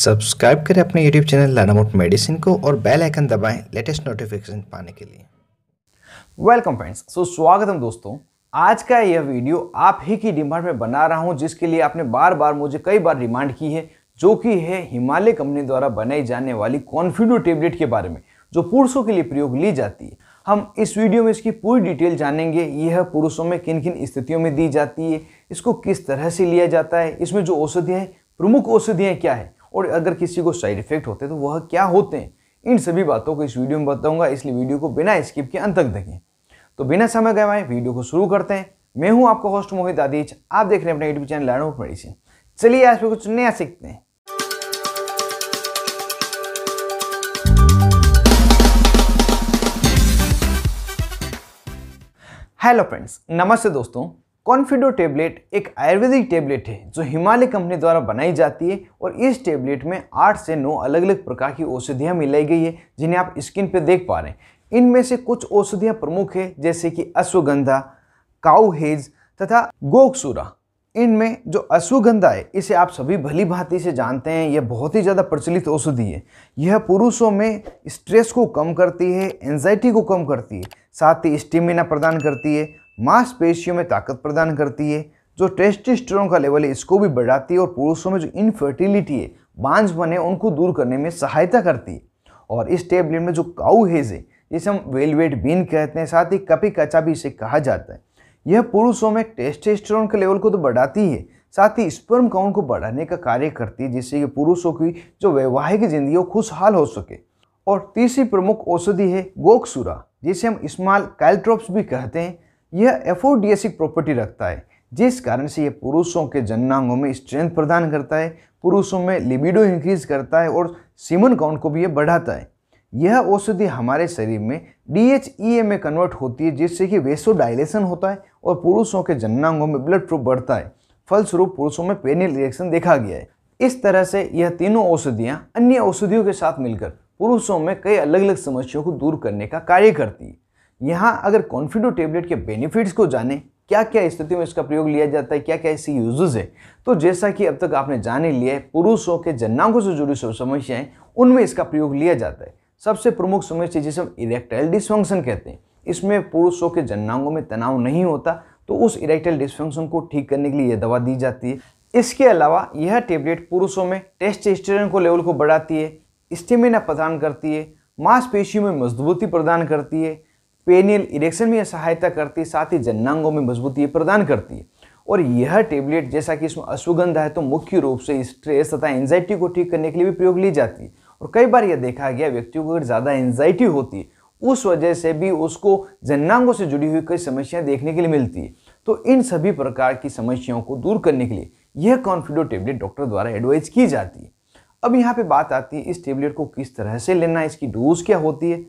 subscribe करें अपने YouTube channel लर्नामोट medicine को और बेल आइकन दबाएं लेटेस्ट नोटिफिकेशन पाने के लिए वेलकम फ्रेंड्स सो है दोस्तों आज का यह वीडियो आप ही की डिमांड में बना रहा हूं जिसके लिए आपने बार बार मुझे कई बार डिमांड की है जो कि है हिमालय कंपनी द्वारा बनाई जाने वाली कॉन्फिडो टेबलेट के बारे में जो पुरुषों के लिए प्रयोग ली जाती है हम इस वीडियो में इसकी पूरी डिटेल जानेंगे यह पुरुषों में किन किन स्थितियों में दी जाती है इसको किस तरह से लिया जाता है इसमें जो औषधियाँ हैं प्रमुख औषधियाँ क्या है और अगर किसी को साइड इफेक्ट होते तो वह क्या होते हैं इन सभी बातों को इस वीडियो में बताऊंगा इसलिए वीडियो को बिना स्किप के अंत तक देखें तो बिना समय गवाए वीडियो को शुरू करते हैं मैं हूं आपका होस्ट मोहित आदिच आप देख रहे हैं अपना YouTube channel learn of medicine चलिए आज पे कुछ नया सीखते हैं हेलो फ्रेंड्स नमस्ते दोस्तों कॉन्फिडो टेबलेट एक आयुर्वेदिक टेबलेट है जो हिमालय कंपनी द्वारा बनाई जाती है और इस टेबलेट में आठ से नौ अलग अलग प्रकार की औषधियाँ मिलाई गई है जिन्हें आप स्किन पर देख पा रहे हैं इनमें से कुछ औषधियाँ प्रमुख है जैसे कि अश्वगंधा काउहेज हेज तथा गोकसूरा इनमें जो अश्वगंधा है इसे आप सभी भली भांति से जानते हैं यह बहुत ही ज़्यादा प्रचलित औषधि है यह पुरुषों में स्ट्रेस को कम करती है एनजाइटी को कम करती है साथ ही स्टेमिना प्रदान करती है मांसपेशियों में ताकत प्रदान करती है जो टेस्टिस्टरों का लेवल है इसको भी बढ़ाती है और पुरुषों में जो इनफर्टिलिटी है बांझ बने उनको दूर करने में सहायता करती है और इस टेबलेट में जो काऊ हेज है जिसे हम वेलवेट बीन कहते हैं साथ ही कपी कचा भी इसे कहा जाता है यह पुरुषों में टेस्टेस्टोन के लेवल को तो बढ़ाती है साथ ही स्पर्म काउंट को बढ़ाने का कार्य करती है जिससे कि पुरुषों की जो वैवाहिक जिंदगी वो खुशहाल हो सके और तीसरी प्रमुख औषधि है गोकसुरा जिसे हम इस्माल कैल्ट्रोप्स भी कहते हैं यह एफोडियसिक प्रॉपर्टी रखता है जिस कारण से यह पुरुषों के जन्नांगों में स्ट्रेंथ प्रदान करता है पुरुषों में लिबिडो इंक्रीज करता है और सीमन काउंट को भी यह बढ़ाता है यह औषधि हमारे शरीर में डी एच ई ए में कन्वर्ट होती है जिससे कि वेसो डायलेशन होता है और पुरुषों के जन्नांगों में ब्लड प्रूफ बढ़ता है फलस्वरूप पुरुषों में पेनियल रिएक्शन देखा गया है इस तरह से यह तीनों औषधियाँ अन्य औषधियों के साथ मिलकर पुरुषों में कई अलग अलग समस्याओं को दूर करने का कार्य करती है यहाँ अगर कॉन्फिडो टेबलेट के बेनिफिट्स को जाने क्या क्या स्थिति में इसका प्रयोग लिया जाता है क्या क्या इसकी यूजेज है तो जैसा कि अब तक आपने जाने लिया है पुरुषों के जन्नांगों से जुड़ी सब समस्याएं उनमें इसका प्रयोग लिया जाता है सबसे प्रमुख समस्या जिसे हम इरेक्टाइल डिसफंक्शन कहते हैं इसमें पुरुषों के जन्नांगों में तनाव नहीं होता तो उस इरेक्टाइल डिसफंक्शन को ठीक करने के लिए यह दवा दी जाती है इसके अलावा यह टेबलेट पुरुषों में टेस्ट को लेवल को बढ़ाती है स्टेमिना प्रदान करती है मांसपेशियों में मजबूती प्रदान करती है पेनियल इरेक्शन में सहायता करती है साथ ही जन्नांगों में मजबूती प्रदान करती है और यह टेबलेट जैसा कि इसमें अश्वगंधा है तो मुख्य रूप से स्ट्रेस तथा एंजाइटी को ठीक करने के लिए भी प्रयोग ली जाती है और कई बार यह देखा गया व्यक्तियों को अगर ज़्यादा एंजाइटी होती है उस वजह से भी उसको जन्नांगों से जुड़ी हुई कई समस्याएं देखने के लिए मिलती है तो इन सभी प्रकार की समस्याओं को दूर करने के लिए यह कॉन्फिडो टेबलेट डॉक्टर द्वारा एडवाइज की जाती है अब यहाँ पे बात आती है इस टेबलेट को किस तरह से लेना है इसकी डोज क्या होती है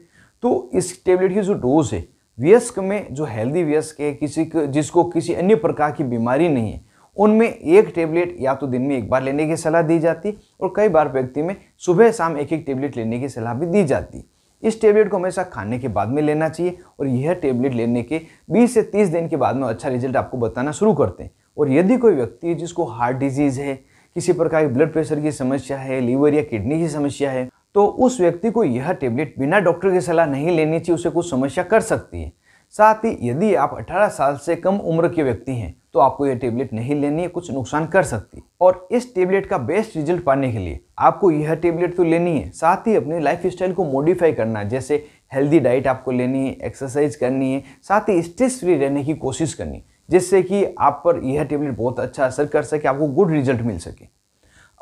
तो इस टेबलेट की जो डोज है वयस्क में जो हेल्दी वयस्क है किसी जिसको किसी अन्य प्रकार की बीमारी नहीं है उनमें एक टेबलेट या तो दिन में एक बार लेने की सलाह दी जाती और कई बार व्यक्ति में सुबह शाम एक एक टेबलेट लेने की सलाह भी दी जाती इस टेबलेट को हमेशा खाने के बाद में लेना चाहिए और यह टेबलेट लेने के 20 से 30 दिन के बाद में अच्छा रिजल्ट आपको बताना शुरू करते हैं और यदि कोई व्यक्ति जिसको हार्ट डिजीज़ है किसी प्रकार की ब्लड प्रेशर की समस्या है लीवर या किडनी की समस्या है तो उस व्यक्ति को यह टेबलेट बिना डॉक्टर की सलाह नहीं लेनी चाहिए उसे कुछ समस्या कर सकती है साथ ही यदि आप 18 साल से कम उम्र के व्यक्ति हैं तो आपको यह टेबलेट नहीं लेनी है कुछ नुकसान कर सकती है और इस टेबलेट का बेस्ट रिजल्ट पाने के लिए आपको यह टेबलेट तो लेनी है साथ ही अपनी लाइफ स्टाइल को मॉडिफाई करना जैसे हेल्दी डाइट आपको लेनी है एक्सरसाइज करनी है साथ ही स्ट्रेस फ्री रहने की कोशिश करनी जिससे कि आप पर यह टेबलेट बहुत अच्छा असर कर सके आपको गुड रिजल्ट मिल सके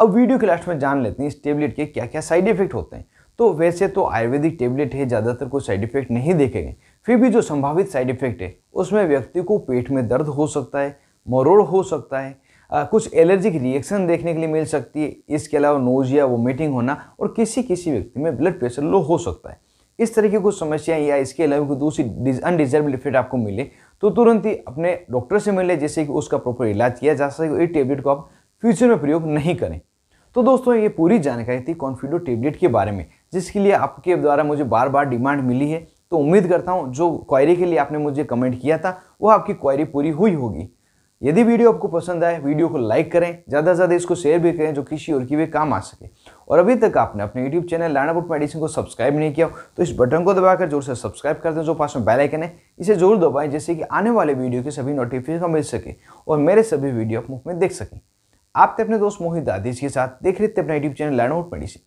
अब वीडियो के लास्ट में जान लेते हैं इस टेबलेट के क्या क्या साइड इफेक्ट होते हैं तो वैसे तो आयुर्वेदिक टेबलेट है ज़्यादातर कोई साइड इफेक्ट नहीं देखे गए फिर भी जो संभावित साइड इफेक्ट है उसमें व्यक्ति को पेट में दर्द हो सकता है मरोड़ हो सकता है आ, कुछ एलर्जिक रिएक्शन देखने के लिए मिल सकती है इसके अलावा नोजिया वोमिटिंग होना और किसी किसी व्यक्ति में ब्लड प्रेशर लो हो सकता है इस तरह की कुछ समस्याएं या इसके अलावा कोई दूसरी अनडिजर्व इफेक्ट आपको मिले तो तुरंत ही अपने डॉक्टर से मिले जैसे कि उसका प्रॉपर इलाज किया जा सके ये टेबलेट को आप फ्यूचर में प्रयोग नहीं करें तो दोस्तों ये पूरी जानकारी थी कॉन्फिडो टेबलेट के बारे में जिसके लिए आपके द्वारा मुझे बार बार डिमांड मिली है तो उम्मीद करता हूँ जो क्वायरी के लिए आपने मुझे कमेंट किया था वो आपकी क्वायरी पूरी हुई होगी यदि वीडियो आपको पसंद आए वीडियो को लाइक करें ज़्यादा से ज़्यादा इसको शेयर भी करें जो किसी और की भी काम आ सके और अभी तक आपने अपने यूट्यूब चैनल लानापुट मेडिसिन को सब्सक्राइब नहीं किया तो इस बटन को दबाकर जोर से सब्सक्राइब कर दें जो पास में बेलाइकन है इसे जरूर दबाएँ जिससे कि आने वाले वीडियो के सभी नोटिफिकेशन मिल सके और मेरे सभी वीडियो आप मुफ्त में देख सकें आप थे तो अपने दोस्त मोहित दादीज के साथ देख रहे थे अपना YouTube channel learn out medicine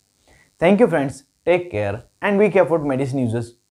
thank you friends take care and we care for medicine users